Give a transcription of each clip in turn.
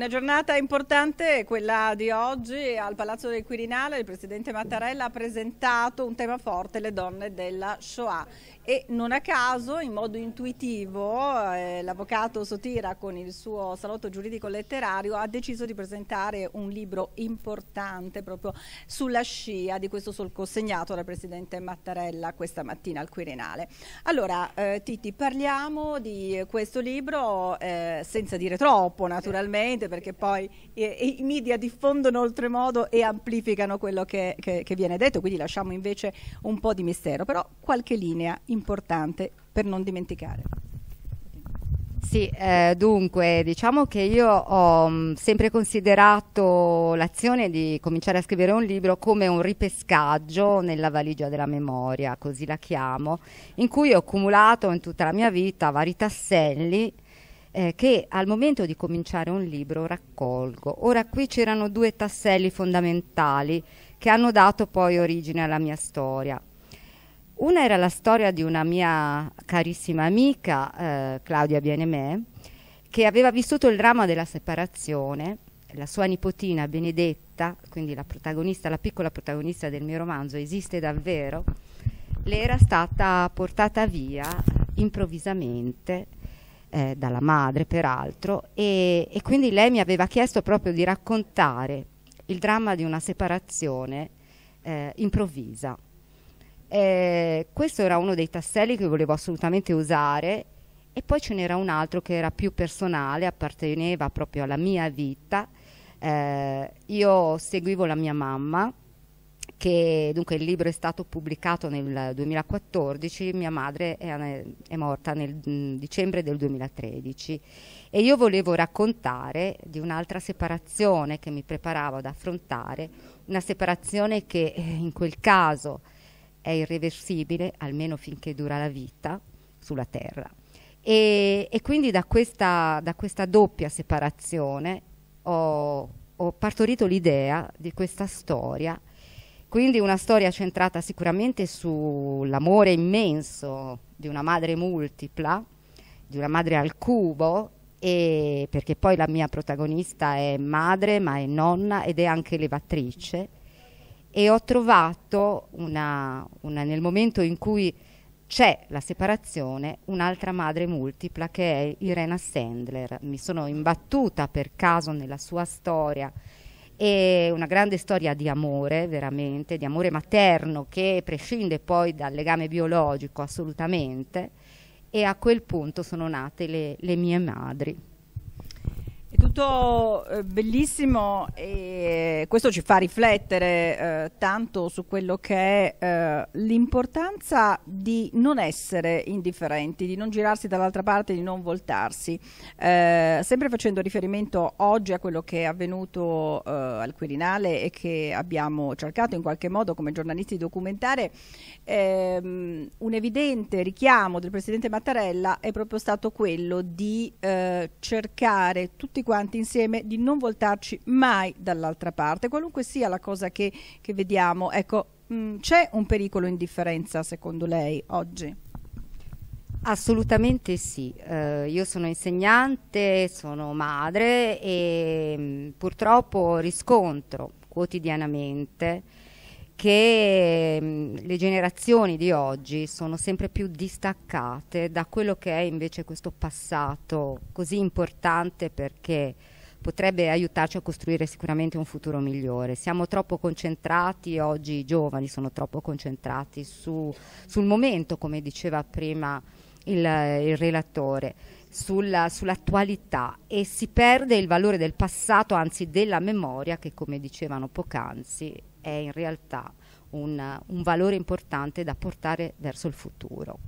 Una giornata importante quella di oggi al Palazzo del Quirinale. Il Presidente Mattarella ha presentato un tema forte, le donne della Shoah. E non a caso, in modo intuitivo, eh, l'avvocato Sotira con il suo salotto giuridico letterario ha deciso di presentare un libro importante proprio sulla scia di questo solco segnato dal Presidente Mattarella questa mattina al Quirinale. Allora, eh, Titi, parliamo di questo libro eh, senza dire troppo naturalmente perché poi eh, i, i media diffondono oltremodo e amplificano quello che, che, che viene detto, quindi lasciamo invece un po' di mistero, però qualche linea importante per non dimenticare. Sì, eh, dunque diciamo che io ho mh, mm, sempre considerato l'azione di cominciare a scrivere un libro come un ripescaggio nella valigia della memoria, così la chiamo, in cui ho accumulato in tutta la mia vita vari tasselli eh, che al momento di cominciare un libro raccolgo. Ora qui c'erano due tasselli fondamentali che hanno dato poi origine alla mia storia. Una era la storia di una mia carissima amica, eh, Claudia Bienemè, che aveva vissuto il dramma della separazione, la sua nipotina Benedetta, quindi la protagonista, la piccola protagonista del mio romanzo, esiste davvero, le era stata portata via improvvisamente eh, dalla madre peraltro, e, e quindi lei mi aveva chiesto proprio di raccontare il dramma di una separazione eh, improvvisa. Eh, questo era uno dei tasselli che volevo assolutamente usare e poi ce n'era un altro che era più personale, apparteneva proprio alla mia vita. Eh, io seguivo la mia mamma che dunque il libro è stato pubblicato nel 2014, mia madre è, è morta nel mm, dicembre del 2013 e io volevo raccontare di un'altra separazione che mi preparavo ad affrontare, una separazione che eh, in quel caso è irreversibile, almeno finché dura la vita, sulla terra. E, e quindi da questa, da questa, doppia separazione ho, ho partorito l'idea di questa storia quindi una storia centrata sicuramente sull'amore immenso di una madre multipla, di una madre al cubo, perché poi la mia protagonista è madre ma è nonna ed è anche levatrice. E ho trovato una, una, nel momento in cui c'è la separazione un'altra madre multipla che è Irena Sandler. Mi sono imbattuta per caso nella sua storia e una grande storia di amore, veramente, di amore materno che prescinde poi dal legame biologico assolutamente e a quel punto sono nate le, le mie madri contributo eh, bellissimo e questo ci fa riflettere eh, tanto su quello che è eh, l'importanza di non essere indifferenti, di non girarsi dall'altra parte, di non voltarsi. Eh, sempre facendo riferimento oggi a quello che è avvenuto eh, al Quirinale e che abbiamo cercato in qualche modo come giornalisti di documentare, ehm, un evidente richiamo del Presidente Mattarella è proprio stato quello di eh, cercare tutti quanti avanti insieme, di non voltarci mai dall'altra parte, qualunque sia la cosa che, che vediamo. Ecco, mm, c'è un pericolo indifferenza secondo lei oggi? Assolutamente sì, eh, io sono insegnante, sono madre e mh, mm, purtroppo riscontro quotidianamente che le generazioni di oggi sono sempre più distaccate da quello che è invece questo passato così importante perché potrebbe aiutarci a costruire sicuramente un futuro migliore. Siamo troppo concentrati, oggi i giovani sono troppo concentrati su, sul momento, come diceva prima il, il relatore, sulla, sull'attualità e si perde il valore del passato, anzi della memoria che, come dicevano poc'anzi, è in realtà un, un valore importante da portare verso il futuro.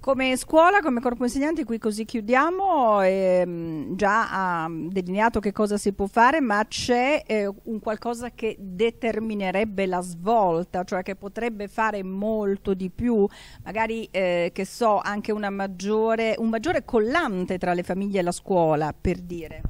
Come scuola, come corpo insegnante, qui così chiudiamo, ehm, già ha delineato che cosa si può fare, ma c'è eh, un qualcosa che determinerebbe la svolta, cioè che potrebbe fare molto di più, magari eh, che so, anche maggiore, un maggiore collante tra le famiglie e la scuola, per dire.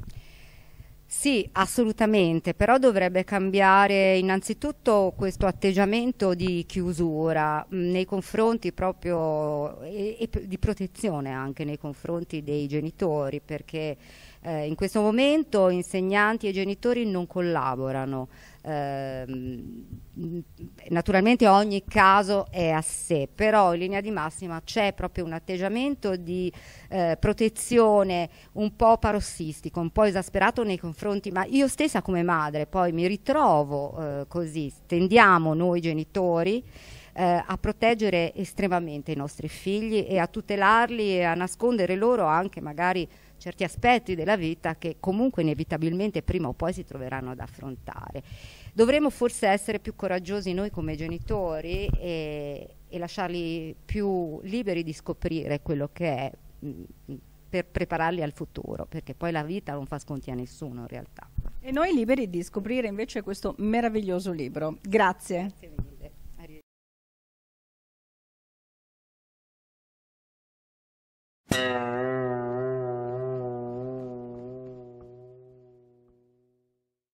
Sì, assolutamente, però dovrebbe cambiare innanzitutto questo atteggiamento di chiusura mh, mm, nei confronti proprio e, e di protezione anche nei confronti dei genitori, perché eh, in questo momento insegnanti e genitori non collaborano. Ehm, mm, naturalmente ogni caso è a sé, però in linea di massima c'è proprio un atteggiamento di eh, protezione un po' parossistico, un po' esasperato nei confronti, ma io stessa come madre poi mi ritrovo eh, così, tendiamo noi genitori eh, a proteggere estremamente i nostri figli e a tutelarli e a nascondere loro anche magari certi aspetti della vita che comunque inevitabilmente prima o poi si troveranno ad affrontare. Dovremmo forse essere più coraggiosi noi come genitori e, e lasciarli più liberi di scoprire quello che è mm, mm, per prepararli al futuro, perché poi la vita non fa sconti a nessuno in realtà. E noi liberi di scoprire invece questo meraviglioso libro. Grazie. Grazie 嗯。